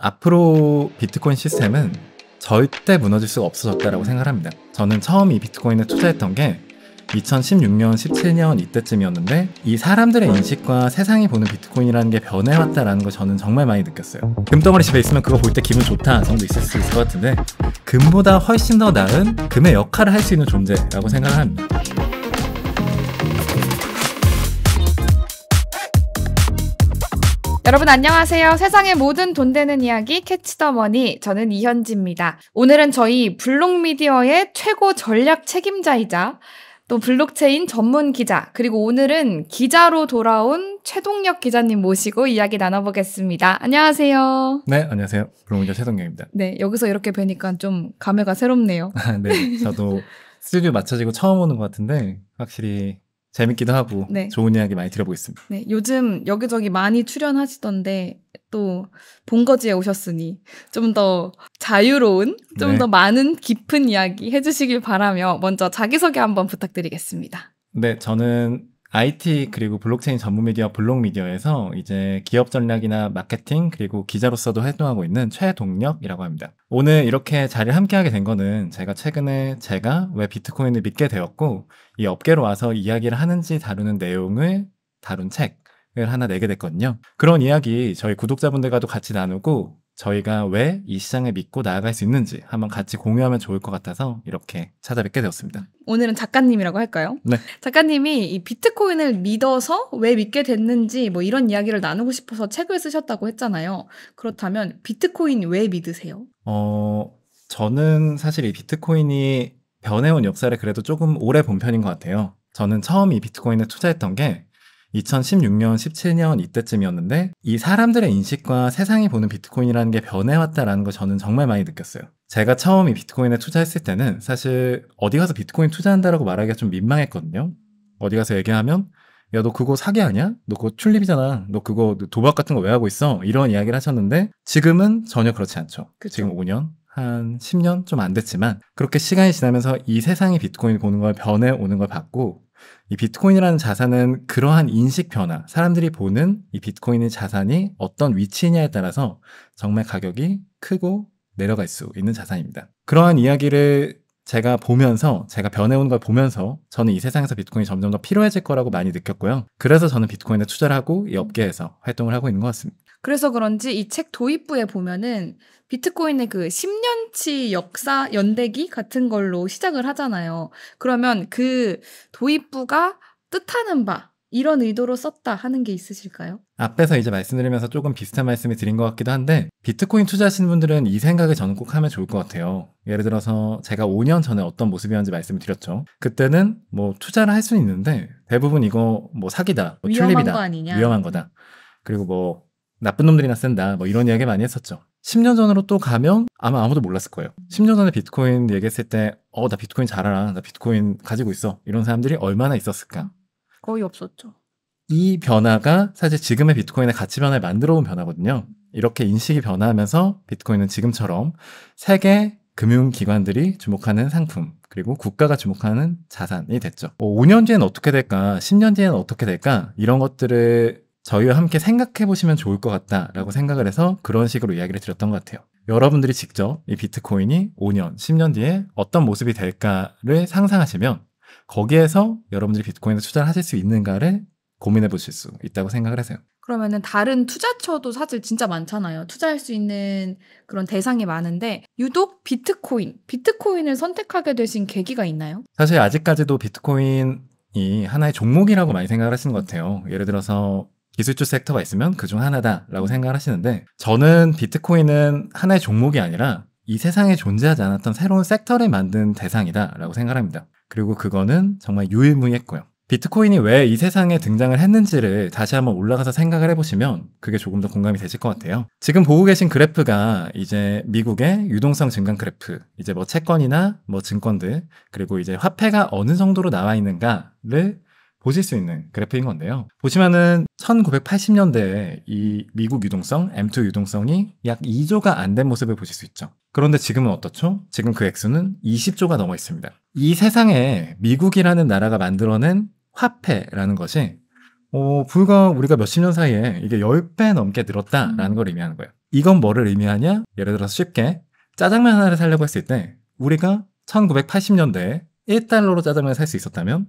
앞으로 비트코인 시스템은 절대 무너질 수가 없어졌다라고 생각합니다. 저는 처음 이 비트코인에 투자했던 게 2016년, 17년 이때쯤이었는데 이 사람들의 인식과 세상이 보는 비트코인이라는 게 변해왔다라는 걸 저는 정말 많이 느꼈어요. 금덩어리 집에 있으면 그거 볼 때 기분 좋다 정도 있을 수 있을 것 같은데 금보다 훨씬 더 나은 금의 역할을 할 수 있는 존재라고 생각합니다. 여러분 안녕하세요. 세상의 모든 돈 되는 이야기 캐치 더 머니 저는 이현지입니다. 오늘은 저희 블록미디어의 최고 전략 책임자이자 또 블록체인 전문 기자 그리고 오늘은 기자로 돌아온 최동혁 기자님 모시고 이야기 나눠보겠습니다. 안녕하세요. 네, 안녕하세요. 블록미디어 최동혁입니다. 네, 여기서 이렇게 뵈니까 좀 감회가 새롭네요. 아, 네, 저도 스튜디오 맞춰지고 처음 오는 것 같은데 확실히 재밌기도 하고 네. 좋은 이야기 많이 들어보겠습니다. 네, 요즘 여기저기 많이 출연하시던데 또 본거지에 오셨으니 좀 더 자유로운, 좀더 네. 많은 깊은 이야기 해주시길 바라며 먼저 자기소개 한번 부탁드리겠습니다. 네, 저는 IT 그리고 블록체인 전문 미디어 블록미디어에서 이제 기업 전략이나 마케팅 그리고 기자로서도 활동하고 있는 최동력이라고 합니다. 오늘 이렇게 자리를 함께하게 된 거는 제가 최근에 제가 왜 비트코인을 믿게 되었고 이 업계로 와서 이야기를 하는지 다루는 내용을 다룬 책을 하나 내게 됐거든요. 그런 이야기 저희 구독자분들과도 같이 나누고 저희가 왜 이 시장을 믿고 나아갈 수 있는지 한번 같이 공유하면 좋을 것 같아서 이렇게 찾아뵙게 되었습니다. 오늘은 작가님이라고 할까요? 네. 작가님이 이 비트코인을 믿어서 왜 믿게 됐는지 뭐 이런 이야기를 나누고 싶어서 책을 쓰셨다고 했잖아요. 그렇다면 비트코인 왜 믿으세요? 어, 저는 사실 이 비트코인이 변해온 역사를 그래도 조금 오래 본 편인 것 같아요. 저는 처음 이 비트코인에 투자했던 게 2016년, 17년 이때쯤이었는데 이 사람들의 인식과 세상이 보는 비트코인이라는 게 변해왔다라는 걸 저는 정말 많이 느꼈어요. 제가 처음 이 비트코인에 투자했을 때는 사실 어디 가서 비트코인 투자한다라고 말하기가 좀 민망했거든요. 어디 가서 얘기하면 야 너 그거 사기 아니야? 너 그거 출립이잖아. 너 그거 도박 같은 거 왜 하고 있어? 이런 이야기를 하셨는데 지금은 전혀 그렇지 않죠. 그쵸. 지금 5년 한 10년 좀 안 됐지만 그렇게 시간이 지나면서 이 세상이 비트코인 보는 걸 변해 오는 걸 봤고 이 비트코인이라는 자산은 그러한 인식 변화, 사람들이 보는 이 비트코인의 자산이 어떤 위치냐에 따라서 정말 가격이 크고 내려갈 수 있는 자산입니다. 그러한 이야기를 제가 보면서 제가 변해온걸 보면서 저는 이 세상에서 비트코인이 점점 더 필요해질 거라고 많이 느꼈고요. 그래서 저는 비트코인에 투자를 하고 이 업계에서 활동을 하고 있는 것 같습니다. 그래서 그런지 이 책 도입부에 보면은 비트코인의 그 10년치 역사 연대기 같은 걸로 시작을 하잖아요. 그러면 그 도입부가 뜻하는 바 이런 의도로 썼다 하는 게 있으실까요? 앞에서 이제 말씀드리면서 조금 비슷한 말씀을 드린 것 같기도 한데 비트코인 투자하시는 분들은 이 생각을 저는 꼭 하면 좋을 것 같아요. 예를 들어서 제가 5년 전에 어떤 모습이었는지 말씀을 드렸죠. 그때는 뭐 투자를 할 수는 있는데 대부분 이거 뭐 사기다, 뭐 위험한 튤립이다, 거 아니냐. 위험한 거다. 그리고 뭐 나쁜 놈들이나 쓴다 뭐 이런 이야기 많이 했었죠. 10년 전으로 또 가면 아마 아무도 몰랐을 거예요. 10년 전에 비트코인 얘기했을 때, 어, 나 비트코인 잘 알아. 나 비트코인 가지고 있어. 이런 사람들이 얼마나 있었을까? 거의 없었죠. 이 변화가 사실 지금의 비트코인의 가치 변화를 만들어 온 변화거든요. 이렇게 인식이 변화하면서 비트코인은 지금처럼 세계 금융기관들이 주목하는 상품, 그리고 국가가 주목하는 자산이 됐죠. 뭐 5년 뒤엔 어떻게 될까, 10년 뒤엔 어떻게 될까, 이런 것들을 저희와 함께 생각해 보시면 좋을 것 같다라고 생각을 해서 그런 식으로 이야기를 드렸던 것 같아요. 여러분들이 직접 이 비트코인이 5년, 10년 뒤에 어떤 모습이 될까를 상상하시면 거기에서 여러분들이 비트코인에 투자를 하실 수 있는가를 고민해 보실 수 있다고 생각을 하세요. 그러면은 다른 투자처도 사실 진짜 많잖아요. 투자할 수 있는 그런 대상이 많은데 유독 비트코인, 비트코인을 선택하게 되신 계기가 있나요? 사실 아직까지도 비트코인이 하나의 종목이라고 많이 생각을 하시는 것 같아요. 예를 들어서 기술주 섹터가 있으면 그 중 하나다라고 생각을 하시는데 저는 비트코인은 하나의 종목이 아니라 이 세상에 존재하지 않았던 새로운 섹터를 만든 대상이다라고 생각합니다. 그리고 그거는 정말 유일무이했고요. 비트코인이 왜 이 세상에 등장을 했는지를 다시 한번 올라가서 생각을 해보시면 그게 조금 더 공감이 되실 것 같아요. 지금 보고 계신 그래프가 이제 미국의 유동성 증강 그래프, 이제 뭐 채권이나 뭐 증권들, 그리고 이제 화폐가 어느 정도로 나와 있는가를 보실 수 있는 그래프인 건데요. 보시면은 1980년대에 이 미국 유동성, M2 유동성이 약 2조가 안 된 모습을 보실 수 있죠. 그런데 지금은 어떻죠? 지금 그 액수는 20조가 넘어 있습니다. 이 세상에 미국이라는 나라가 만들어낸 화폐라는 것이 어, 불과 우리가 몇십 년 사이에 이게 10배 넘게 늘었다라는 음. 걸 의미하는 거예요. 이건 뭐를 의미하냐? 예를 들어서 쉽게 짜장면 하나를 살려고 했을 때 우리가 1980년대에 1달러로 짜장면을 살 수 있었다면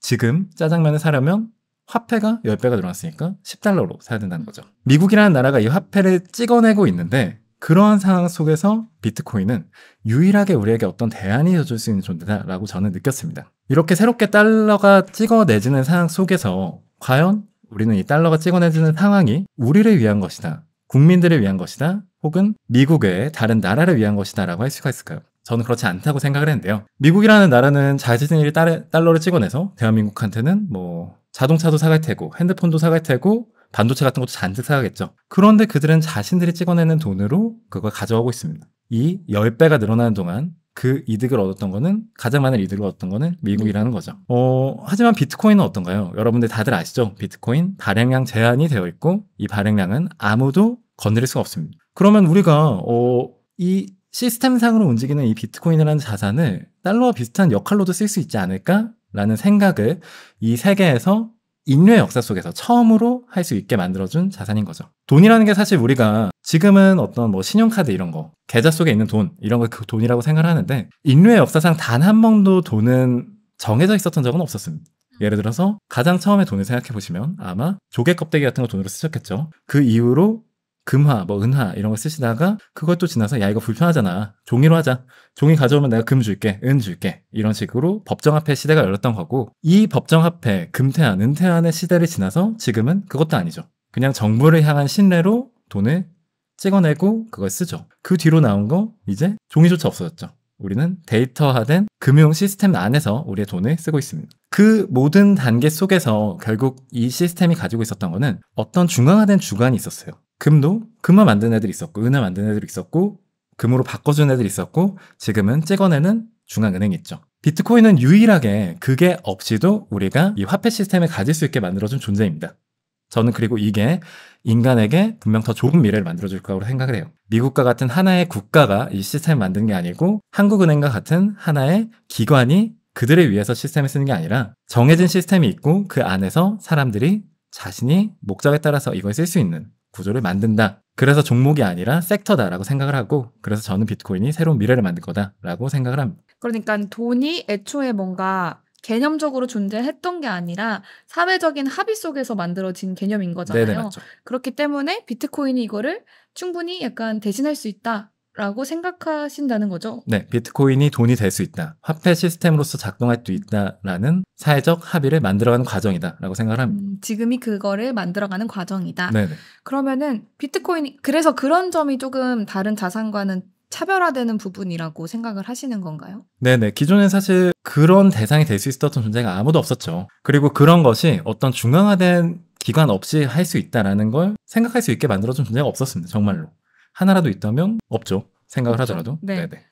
지금 짜장면을 사려면 화폐가 10배가 늘어났으니까 10달러로 사야 된다는 거죠. 미국이라는 나라가 이 화폐를 찍어내고 있는데 그러한 상황 속에서 비트코인은 유일하게 우리에게 어떤 대안이 되어줄 수 있는 존재다라고 저는 느꼈습니다. 이렇게 새롭게 달러가 찍어내지는 상황 속에서 과연 우리는 이 달러가 찍어내지는 상황이 우리를 위한 것이다, 국민들을 위한 것이다, 혹은 미국의 다른 나라를 위한 것이다라고 할 수가 있을까요? 저는 그렇지 않다고 생각을 했는데요. 미국이라는 나라는 자신들이 달러를 찍어내서 대한민국한테는 뭐 자동차도 사갈 테고 핸드폰도 사갈 테고 반도체 같은 것도 잔뜩 사가겠죠. 그런데 그들은 자신들이 찍어내는 돈으로 그걸 가져가고 있습니다. 이 10배가 늘어나는 동안 그 이득을 얻었던 거는 가장 많은 이득을 얻었던 거는 미국이라는 네. 거죠. 어, 하지만 비트코인은 어떤가요? 여러분들 다들 아시죠? 비트코인 발행량 제한이 되어 있고 이 발행량은 아무도 건드릴 수가 없습니다. 그러면 우리가 어, 이 시스템상으로 움직이는 이 비트코인이라는 자산을 달러와 비슷한 역할로도 쓸 수 있지 않을까? 라는 생각을 이 세계에서 인류의 역사 속에서 처음으로 할 수 있게 만들어준 자산인 거죠. 돈이라는 게 사실 우리가 지금은 어떤 뭐 신용카드 이런 거, 계좌 속에 있는 돈, 이런 걸 그 돈이라고 생각하는데 을 인류의 역사상 단 한 번도 돈은 정해져 있었던 적은 없었습니다. 예를 들어서 가장 처음에 돈을 생각해 보시면 아마 조개 껍데기 같은 거 돈으로 쓰셨겠죠. 그 이후로 금화, 뭐 은화 이런 거 쓰시다가 그것도 지나서 야 이거 불편하잖아. 종이로 하자. 종이 가져오면 내가 금 줄게, 은 줄게. 이런 식으로 법정화폐 시대가 열렸던 거고 이 법정화폐, 금태안, 은태안의 시대를 지나서 지금은 그것도 아니죠. 그냥 정부를 향한 신뢰로 돈을 찍어내고 그걸 쓰죠. 그 뒤로 나온 거 이제 종이조차 없어졌죠. 우리는 데이터화된 금융 시스템 안에서 우리의 돈을 쓰고 있습니다. 그 모든 단계 속에서 결국 이 시스템이 가지고 있었던 거는 어떤 중앙화된 주관이 있었어요. 금도 금만 만든 애들 있었고 은을 만든 애들 있었고 금으로 바꿔준 애들 있었고 지금은 찍어내는 중앙은행 있죠. 비트코인은 유일하게 그게 없이도 우리가 이 화폐 시스템을 가질 수 있게 만들어준 존재입니다. 저는 그리고 이게 인간에게 분명 더 좋은 미래를 만들어줄 거라고 생각을 해요. 미국과 같은 하나의 국가가 이 시스템을 만든 게 아니고 한국은행과 같은 하나의 기관이 그들을 위해서 시스템을 쓰는 게 아니라 정해진 시스템이 있고 그 안에서 사람들이 자신이 목적에 따라서 이걸 쓸 수 있는 구조를 만든다. 그래서 종목이 아니라 섹터다라고 생각을 하고 그래서 저는 비트코인이 새로운 미래를 만들 거다라고 생각을 합니다. 그러니까 돈이 애초에 뭔가 개념적으로 존재했던 게 아니라 사회적인 합의 속에서 만들어진 개념인 거잖아요. 네네, 그렇기 때문에 비트코인이 이거를 충분히 약간 대신할 수 있다. 라고 생각하신다는 거죠? 네, 비트코인이 돈이 될 수 있다. 화폐 시스템으로서 작동할 수 있다라는 사회적 합의를 만들어가는 과정이다라고 생각을 합니다. 음, 지금이 그거를 만들어가는 과정이다. 네네. 네. 그러면은 비트코인 이 그래서 그런 점이 조금 다른 자산과는 차별화되는 부분이라고 생각을 하시는 건가요? 네네. 네. 기존엔 사실 그런 대상이 될 수 있었던 존재가 아무도 없었죠. 그리고 그런 것이 어떤 중앙화된 기관 없이 할 수 있다라는 걸 생각할 수 있게 만들어준 존재가 없었습니다. 정말로. 하나라도 있다면 없죠. 생각을 그죠 하더라도. 네. 네네.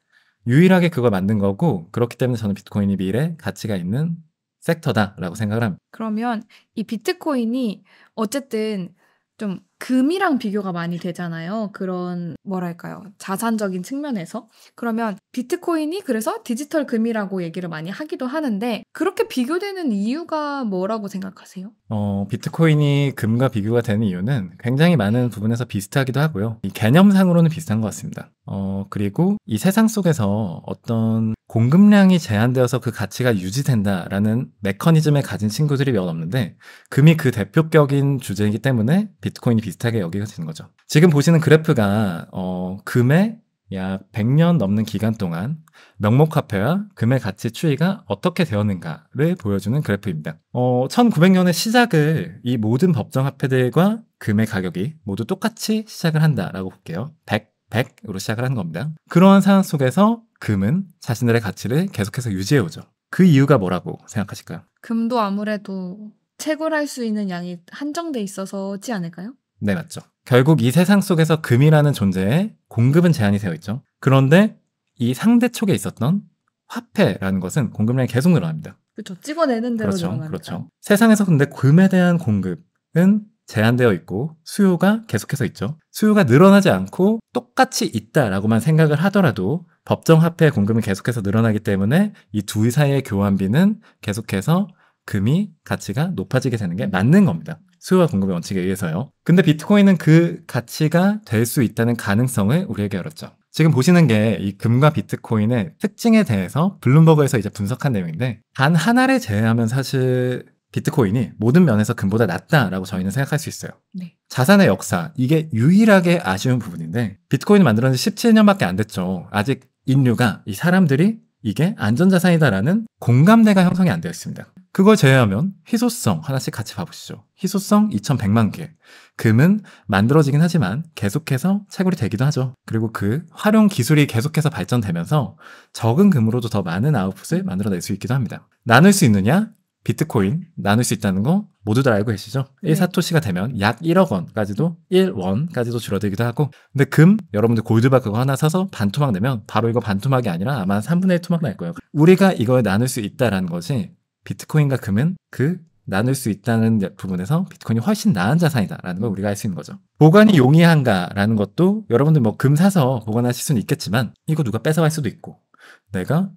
유일하게 그걸 만든 거고 그렇기 때문에 저는 비트코인이 미래 가치가 있는 섹터다라고 생각을 합니다. 그러면 이 비트코인이 어쨌든 좀 금이랑 비교가 많이 되잖아요. 그런 뭐랄까요? 자산적인 측면에서. 그러면 비트코인이 그래서 디지털 금이라고 얘기를 많이 하기도 하는데 그렇게 비교되는 이유가 뭐라고 생각하세요? 어, 비트코인이 금과 비교가 되는 이유는 굉장히 많은 부분에서 비슷하기도 하고요. 이 개념상으로는 비슷한 것 같습니다. 어, 그리고 이 세상 속에서 어떤 공급량이 제한되어서 그 가치가 유지된다라는 메커니즘을 가진 친구들이 몇 없는데 금이 그 대표격인 주제이기 때문에 비트코인이 비 비슷하게 여기가되는 거죠. 지금 보시는 그래프가 어, 금의 약 100년 넘는 기간 동안 명목 화폐와 금의 가치 추이가 어떻게 되었는가를 보여주는 그래프입니다. 어, 1900년의 시작을 이 모든 법정 화폐들과 금의 가격이 모두 똑같이 시작을 한다라고 볼게요. 100, 100으로 시작을 한 겁니다. 그러한 상황 속에서 금은 자신들의 가치를 계속해서 유지해오죠. 그 이유가 뭐라고 생각하실까요? 금도 아무래도 채굴할 수 있는 양이 한정돼 있어서지 않을까요? 네, 맞죠. 결국 이 세상 속에서 금이라는 존재의 공급은 제한이 되어 있죠. 그런데 이 상대 촉에 있었던 화폐라는 것은 공급량이 계속 늘어납니다. 그렇죠. 찍어내는 대로 그 그렇죠, 늘어나니까. 그렇죠. 세상에서 근데 금에 대한 공급은 제한되어 있고 수요가 계속해서 있죠. 수요가 늘어나지 않고 똑같이 있다라고만 생각을 하더라도 법정 화폐의 공급이 계속해서 늘어나기 때문에 이 두 사이의 교환비는 계속해서 금이 가치가 높아지게 되는 게 맞는 겁니다. 수요와 공급의 원칙에 의해서요. 근데 비트코인은 그 가치가 될 수 있다는 가능성을 우리에게 열었죠. 지금 보시는 게 이 금과 비트코인의 특징에 대해서 블룸버그에서 이제 분석한 내용인데 단 하나를 제외하면 사실 비트코인이 모든 면에서 금보다 낫다라고 저희는 생각할 수 있어요. 네. 자산의 역사 이게 유일하게 아쉬운 부분인데 비트코인이만들어진지 17년밖에 안 됐죠. 아직 인류가 이 사람들이 이게 안전자산이다라는 공감대가 형성이 안 되어 있습니다. 그걸 제외하면 희소성 하나씩 같이 봐보시죠. 희소성 2100만 개. 금은 만들어지긴 하지만 계속해서 채굴이 되기도 하죠. 그리고 그 활용 기술이 계속해서 발전되면서 적은 금으로도 더 많은 아웃풋을 만들어낼 수 있기도 합니다. 나눌 수 있느냐? 비트코인 나눌 수 있다는 거 모두 다 알고 계시죠? 네. 1사토시가 되면 약 1억 원까지도 1원까지도 줄어들기도 하고 근데 금 여러분들 골드바 그거 하나 사서 반토막 내면 바로 이거 반토막이 아니라 아마 3분의 1 토막 날 거예요 우리가 이걸 나눌 수 있다라는 것이 비트코인과 금은 그 나눌 수 있다는 부분에서 비트코인이 훨씬 나은 자산이다라는 걸 우리가 알 수 있는 거죠. 보관이 용이한가라는 것도 여러분들 뭐 금 사서 보관하실 수는 있겠지만 이거 누가 뺏어갈 수도 있고 내가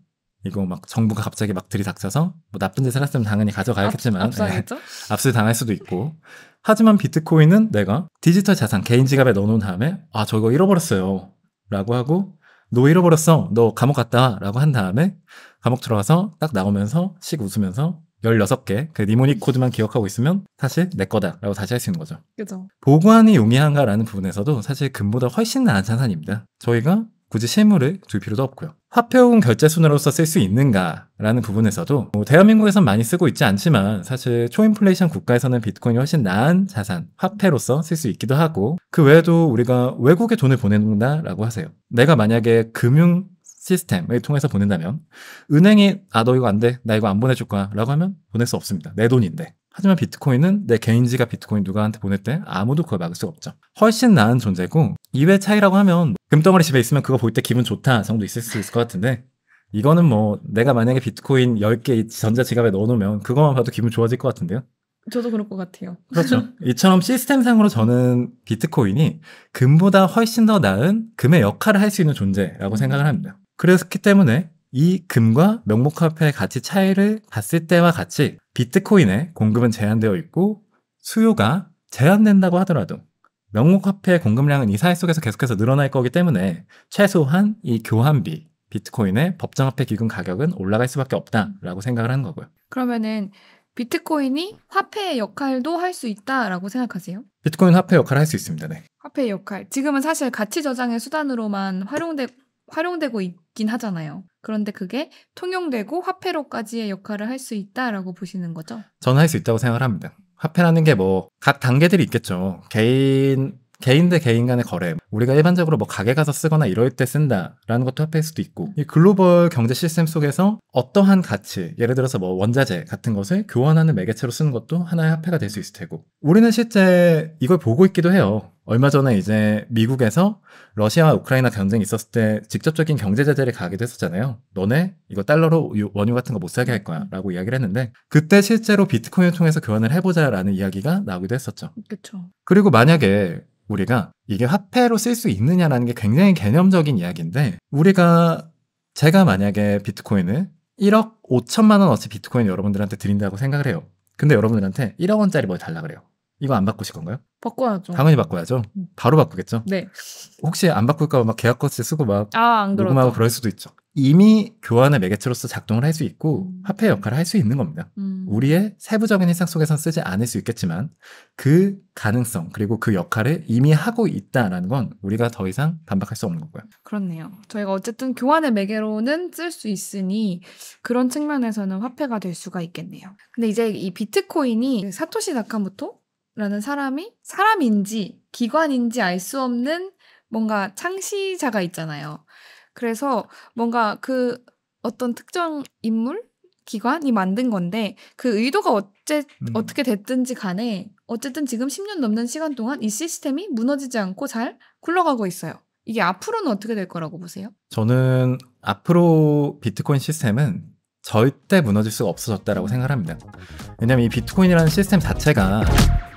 이거 막 정부가 갑자기 막 들이닥쳐서 뭐 나쁜 짓을 했으면 당연히 가져가야겠지만 예, 압수 당할 수도 있고 하지만 비트코인은 내가 디지털 자산 개인 지갑에 넣어놓은 다음에 아 저거 잃어버렸어요 라고 하고 너 잃어버렸어. 너 감옥 갔다. 라고 한 다음에 감옥 들어가서 딱 나오면서 씩 웃으면서 16개 그 니모닉 코드만 기억하고 있으면 사실 내 거다라고 다시 할 수 있는 거죠. 그죠. 보관이 용이한가라는 부분에서도 사실 금보다 훨씬 나은 자산입니다. 저희가 굳이 실물을 둘 필요도 없고요. 화폐용 결제순으로서 쓸 수 있는가라는 부분에서도 뭐 대한민국에선 많이 쓰고 있지 않지만 사실 초인플레이션 국가에서는 비트코인이 훨씬 나은 자산, 화폐로서 쓸 수 있기도 하고 그 외에도 우리가 외국에 돈을 보낸다라고 하세요. 내가 만약에 금융 시스템을 통해서 보낸다면 은행이 아 너 이거 안 돼. 나 이거 안 보내줄 거야. 라고 하면 보낼 수 없습니다. 내 돈인데. 하지만 비트코인은 내 개인지가 비트코인 누가한테 보낼 때 아무도 그걸 막을 수가 없죠. 훨씬 나은 존재고 이외 차이라고 하면 금덩어리 집에 있으면 그거 볼 때 기분 좋다 정도 있을 수 있을 것 같은데 이거는 뭐 내가 만약에 비트코인 10개 전자지갑에 넣어놓으면 그것만 봐도 기분 좋아질 것 같은데요? 저도 그럴 것 같아요. 그렇죠. 이처럼 시스템상으로 저는 비트코인이 금보다 훨씬 더 나은 금의 역할을 할 수 있는 존재라고 생각을 합니다. 그렇기 때문에 이 금과 명목화폐의 가치 차이를 봤을 때와 같이 비트코인의 공급은 제한되어 있고 수요가 제한된다고 하더라도 명목화폐 의 공급량은 이 사회 속에서 계속해서 늘어날 거기 때문에 최소한 이 교환비 비트코인의 법정화폐 기금 가격은 올라갈 수밖에 없다라고 생각을 하는 거고요. 그러면은 비트코인이 화폐의 역할도 할 수 있다라고 생각하세요? 비트코인 화폐 역할을 할 수 있습니다. 네. 화폐 의 역할. 지금은 사실 가치 저장의 수단으로만 활용되, 활용되고 있긴 하잖아요. 그런데 그게 통용되고 화폐로까지의 역할을 할 수 있다라고 보시는 거죠? 저는 할 수 있다고 생각을 합니다. 화폐라는 게 뭐 각 단계들이 있겠죠. 개인 개인 대 개인 간의 거래 우리가 일반적으로 뭐 가게 가서 쓰거나 이럴 때 쓴다라는 것도 합폐일 수도 있고 이 글로벌 경제 시스템 속에서 어떠한 가치 예를 들어서 뭐 원자재 같은 것을 교환하는 매개체로 쓰는 것도 하나의 화폐가 될 수 있을 테고 우리는 실제 이걸 보고 있기도 해요 얼마 전에 이제 미국에서 러시아와 우크라이나 경쟁이 있었을 때 직접적인 경제 제재를 가하기도 했었잖아요. 너네 이거 달러로 원유 같은 거 못 사게 할 거야 라고 이야기를 했는데 그때 실제로 비트코인을 통해서 교환을 해보자라는 이야기가 나오기도 했었죠. 그렇죠. 그리고 만약에 우리가 이게 화폐로 쓸 수 있느냐라는 게 굉장히 개념적인 이야기인데 우리가 제가 만약에 비트코인을 1억 5천만 원 어치 비트코인 여러분들한테 드린다고 생각을 해요. 근데 여러분들한테 1억 원짜리 뭘 달라 그래요. 이거 안 바꾸실 건가요? 바꿔야죠. 당연히 바꿔야죠. 음. 바로 바꾸겠죠. 네. 혹시 안 바꿀까 막 계약거스 쓰고 막 아, 그렇죠. 녹음하고 그럴 수도 있죠. 이미 교환의 매개체로서 작동을 할 수 있고 음. 화폐 역할을 할 수 있는 겁니다. 음. 우리의 세부적인 해상 속에선 쓰지 않을 수 있겠지만 그 가능성 그리고 그 역할을 이미 하고 있다라는 건 우리가 더 이상 반박할 수 없는 거고요. 그렇네요. 저희가 어쨌든 교환의 매개로는 쓸 수 있으니 그런 측면에서는 화폐가 될 수가 있겠네요. 근데 이제 이 비트코인이 그 사토시 나카모토라는 사람이 사람인지 기관인지 알 수 없는 뭔가 창시자가 있잖아요. 그래서 뭔가 그 어떤 특정 인물 기관이 만든 건데 그 의도가 어째 음. 어떻게 됐든지 간에 어쨌든 지금 10년 넘는 시간 동안 이 시스템이 무너지지 않고 잘 굴러가고 있어요. 이게 앞으로는 어떻게 될 거라고 보세요? 저는 앞으로 비트코인 시스템은 절대 무너질 수가 없어졌다라고 생각합니다. 왜냐면이 비트코인이라는 시스템 자체가